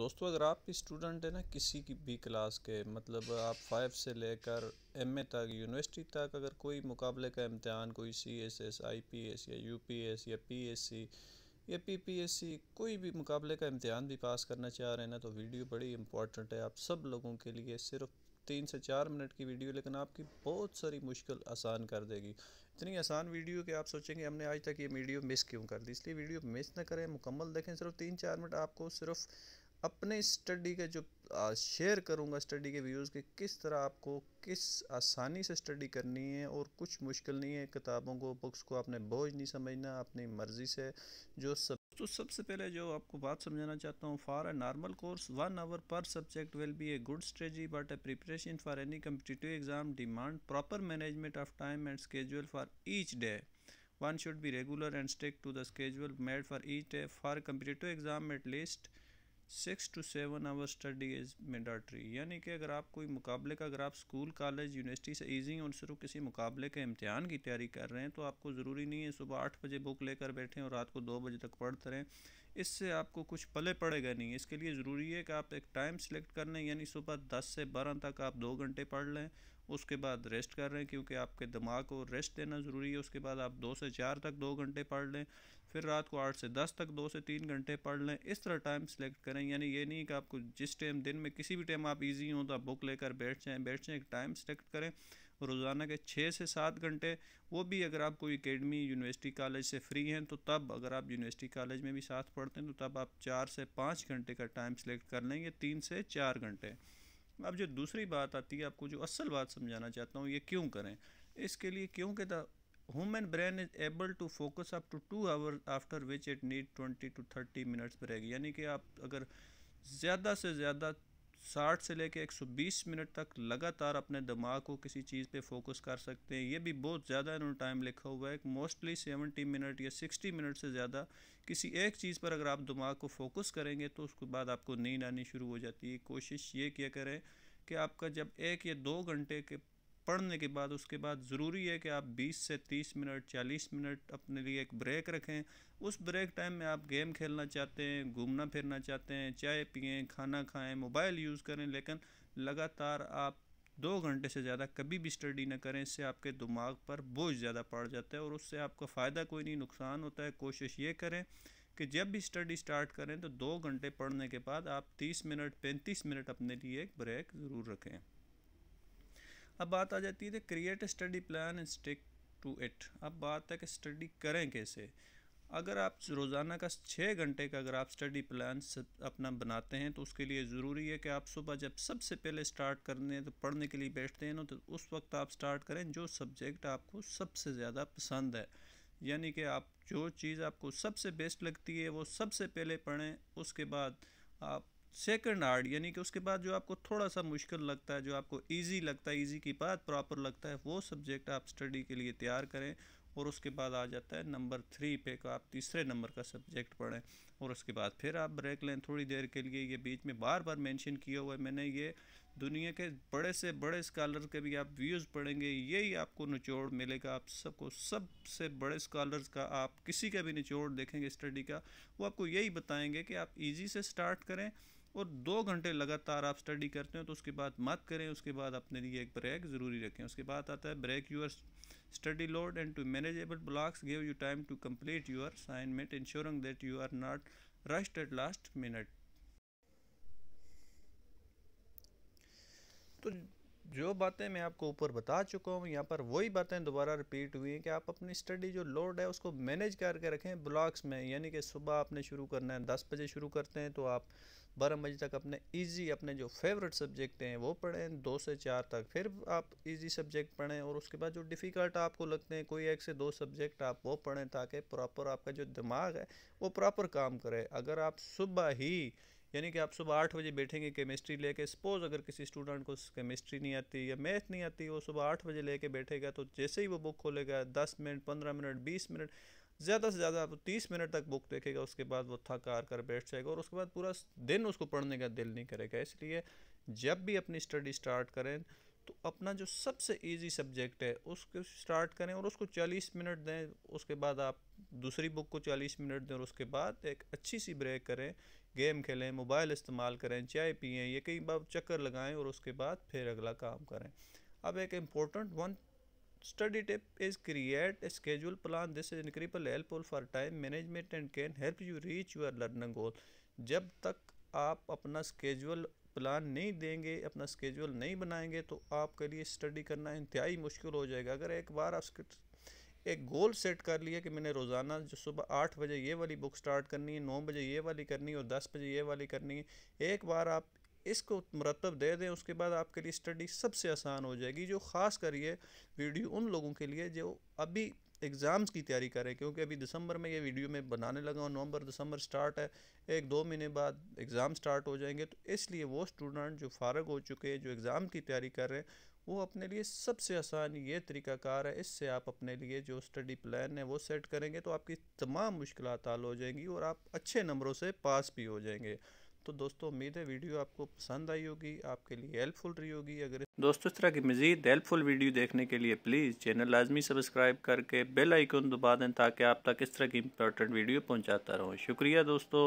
दोस्तों अगर आप भी स्टूडेंट हैं ना किसी की भी क्लास के मतलब आप फाइव से लेकर एमए तक यूनिवर्सिटी तक अगर कोई मुकाबले का इम्तहान कोई C S S I P S या यू पी एस या पी एस सी या पी पी एस सी कोई भी मुकाबले का इम्तहान भी पास करना चाह रहे हैं ना तो वीडियो बड़ी इंपॉर्टेंट है आप सब लोगों के लिए सिर्फ तीन से चार मिनट की वीडियो लेकिन आपकी बहुत सारी मुश्किल आसान कर देगी इतनी आसान वीडियो कि आप सोचेंगे हमने आज तक ये वीडियो मिस क्यों कर दी इसलिए वीडियो मिस ना करें मुकम्मल देखें सिर्फ तीन चार मिनट आपको सिर्फ अपने स्टडी के जो शेयर करूँगा स्टडी के व्यूज़ के किस तरह आपको किस आसानी से स्टडी करनी है और कुछ मुश्किल नहीं है किताबों को बुक्स को आपने बोझ नहीं समझना अपनी मर्ज़ी से जो सब तो सबसे पहले जो आपको बात समझाना चाहता हूँ for a normal course one hour per subject will be a good strategy but a preparation for any competitive exam demand proper management of time and schedule for each day one should be regular and stick to the schedule made for each day for competitive exam at least six to seven hour study is mandatory यानी कि अगर आप कोई मुकाबले का अगर आप school college university से ईजी और शुरू किसी मुकाबले के इम्तहान की तैयारी कर रहे हैं तो आपको ज़रूरी नहीं है सुबह आठ बजे बुक लेकर बैठें और रात को दो बजे तक पढ़ते रहें इससे आपको कुछ पले पड़ेगा नहीं इसके लिए ज़रूरी है कि आप एक टाइम सेलेक्ट कर लें यानी सुबह दस से बारह तक आप दो घंटे पढ़ लें उसके बाद रेस्ट कर रहे हैं क्योंकि आपके दिमाग को रेस्ट देना ज़रूरी है उसके बाद आप दो से चार तक दो घंटे पढ़ लें फिर रात को आठ से दस तक दो से तीन घंटे पढ़ लें इस तरह टाइम सेलेक्ट करें यानी ये नहीं कि आपको जिस टाइम दिन में किसी भी टाइम आप ईज़ी हों तो आप बुक लेकर बैठ जाएँ बैठ जाएँ एक टाइम सेलेक्ट करें रोज़ाना के छः से सात घंटे वो भी अगर आप कोई एकेडमी यूनिवर्सिटी कॉलेज से फ्री हैं तो तब अगर आप यूनिवर्सिटी कॉलेज में भी साथ पढ़ते हैं तो तब आप चार से पाँच घंटे का टाइम सेलेक्ट कर लेंगे तीन से चार घंटे अब जो दूसरी बात आती है आपको जो असल बात समझाना चाहता हूँ ये क्यों करें इसके लिए क्यों के human brain is able to focus up to two hour after which it need twenty to thirty minutes पर रहेगी यानी कि आप अगर ज़्यादा से ज़्यादा साठ से लेकर बीस मिनट तक लगातार अपने दिमाग को किसी चीज़ पे फोकस कर सकते हैं ये भी बहुत ज़्यादा इन्होंने टाइम लिखा हुआ है मोस्टली सेवेंटी मिनट या सिक्सटी मिनट से ज़्यादा किसी एक चीज़ पर अगर आप दिमाग को फोकस करेंगे तो उसके बाद आपको नींद आनी शुरू हो जाती है कोशिश ये किया करें कि आपका जब एक या दो घंटे के पढ़ने के बाद उसके बाद ज़रूरी है कि आप 20 से 30 मिनट 40 मिनट अपने लिए एक ब्रेक रखें उस ब्रेक टाइम में आप गेम खेलना चाहते हैं घूमना फिरना चाहते हैं चाय पिएँ खाना खाएँ मोबाइल यूज़ करें लेकिन लगातार आप दो घंटे से ज़्यादा कभी भी स्टडी ना करें इससे आपके दिमाग पर बोझ ज़्यादा पड़ जाता है और उससे आपका फ़ायदा कोई नहीं नुकसान होता है कोशिश ये करें कि जब भी स्टडी स्टार्ट करें तो दो घंटे पढ़ने के बाद आप 30 मिनट 35 मिनट अपने लिए एक ब्रेक ज़रूर रखें अब बात आ जाती है create study plan and stick to it अब बात है कि स्टडी करें कैसे अगर आप रोज़ाना का छः घंटे का अगर आप स्टडी प्लान अपना बनाते हैं तो उसके लिए ज़रूरी है कि आप सुबह जब सबसे पहले स्टार्ट करने हैं तो पढ़ने के लिए बैठते हैं ना तो उस वक्त आप स्टार्ट करें जो सब्जेक्ट आपको सबसे ज़्यादा पसंद है यानी कि आप जो चीज़ आपको सबसे बेस्ट लगती है वो सबसे पहले पढ़ें उसके बाद आप सेकंड हार्ड यानी कि उसके बाद जो आपको थोड़ा सा मुश्किल लगता है जो आपको इजी लगता है इजी की बात प्रॉपर लगता है वो सब्जेक्ट आप स्टडी के लिए तैयार करें और उसके बाद आ जाता है नंबर थ्री पे का आप तीसरे नंबर का सब्जेक्ट पढ़ें और उसके बाद फिर आप ब्रेक लें थोड़ी देर के लिए ये बीच में बार बार मेंशन किया हुआ है मैंने ये दुनिया के बड़े से बड़े स्कॉलर के भी आप व्यूज़ पढ़ेंगे यही आपको निचोड़ मिलेगा आप सबको सबसे बड़े स्कॉलर्स का आप किसी का भी निचोड़ देखेंगे स्टडी का वो आपको यही बताएंगे कि आप ईजी से स्टार्ट करें और दो घंटे लगातार आप स्टडी करते हो तो उसके बाद मत करें उसके बाद अपने लिए एक ब्रेक ज़रूरी रखें उसके बाद आता है break your study load and to manageable blocks give you time to complete your assignment ensuring that you are not rushed at last minute तो जो बातें मैं आपको ऊपर बता चुका हूँ यहाँ पर वही बातें दोबारा रिपीट हुई हैं कि आप अपनी स्टडी जो लोड है उसको मैनेज करके रखें ब्लॉक्स में यानी कि सुबह आपने शुरू करना है दस बजे शुरू करते हैं तो आप बारह बजे तक अपने इजी अपने जो फेवरेट सब्जेक्ट हैं वो पढ़ें दो से चार तक फिर आप इजी सब्जेक्ट पढ़ें और उसके बाद जो डिफ़िकल्ट आपको लगते हैं कोई एक से दो सब्जेक्ट आप वो पढ़ें ताकि प्रॉपर आपका जो दिमाग है वो प्रॉपर काम करे अगर आप सुबह ही यानी कि आप सुबह आठ बजे बैठेंगे केमिस्ट्री लेके सपोज़ अगर किसी स्टूडेंट को केमिस्ट्री नहीं आती या मैथ नहीं आती वो सुबह आठ बजे लेके बैठेगा तो जैसे ही वो बुक खोलेगा दस मिनट पंद्रह मिनट बीस मिनट ज़्यादा से ज़्यादा आप तीस मिनट तक बुक देखेगा उसके बाद वो थक हार कर बैठ जाएगा और उसके बाद पूरा दिन उसको पढ़ने का दिल नहीं करेगा इसलिए जब भी अपनी स्टडी स्टार्ट करें तो अपना जो सबसे इजी सब्जेक्ट है उसको स्टार्ट करें और उसको चालीस मिनट दें उसके बाद आप दूसरी बुक को चालीस मिनट दें और उसके बाद एक अच्छी सी ब्रेक करें गेम खेलें मोबाइल इस्तेमाल करें चाय पिए ये कई बार चक्कर लगाएं और उसके बाद फिर अगला काम करें अब एक important one study tip is create a schedule plan this is incredibly helpful for time management and can help you reach your learning goal जब तक आप अपना स्केजुअल प्लान नहीं देंगे अपना स्केजुअल नहीं बनाएंगे तो आपके लिए स्टडी करना इंतहाई मुश्किल हो जाएगा अगर एक बार आप एक गोल सेट कर लिया कि मैंने रोज़ाना जो सुबह आठ बजे ये वाली बुक स्टार्ट करनी है नौ बजे ये वाली करनी है और दस बजे ये वाली करनी है एक बार आप इसको मरतब दे दें उसके बाद आपके लिए स्टडी सबसे आसान हो जाएगी जो ख़ास कर ये वीडियो उन लोगों के लिए जो अभी एग्ज़ाम्स की तैयारी करें क्योंकि अभी दिसंबर में ये वीडियो मैं बनाने लगा हूँ नवंबर दिसंबर स्टार्ट है एक दो महीने बाद एग्ज़ाम स्टार्ट हो जाएंगे तो इसलिए वो स्टूडेंट जो फारग हो चुके हैं जो एग्ज़ाम की तैयारी कर रहे हैं वो अपने लिए सबसे आसान ये तरीकाकार है इससे आप अपने लिए जो स्टडी प्लान है वो सेट करेंगे तो आपकी तमाम मुश्किल हल हो जाएंगी और आप अच्छे नंबरों से पास भी हो जाएंगे तो दोस्तों उम्मीद है वीडियो आपको पसंद आई होगी आपके लिए हेल्पफुल रही होगी अगर दोस्तों इस तरह की मजीद हेल्पफुल वीडियो देखने के लिए प्लीज़ चैनल लाजमी सब्सक्राइब करके बेल आइकन दबा दें ताकि आप तक इस तरह की इंपॉर्टेंट वीडियो पहुँचाता रहूँ शुक्रिया दोस्तों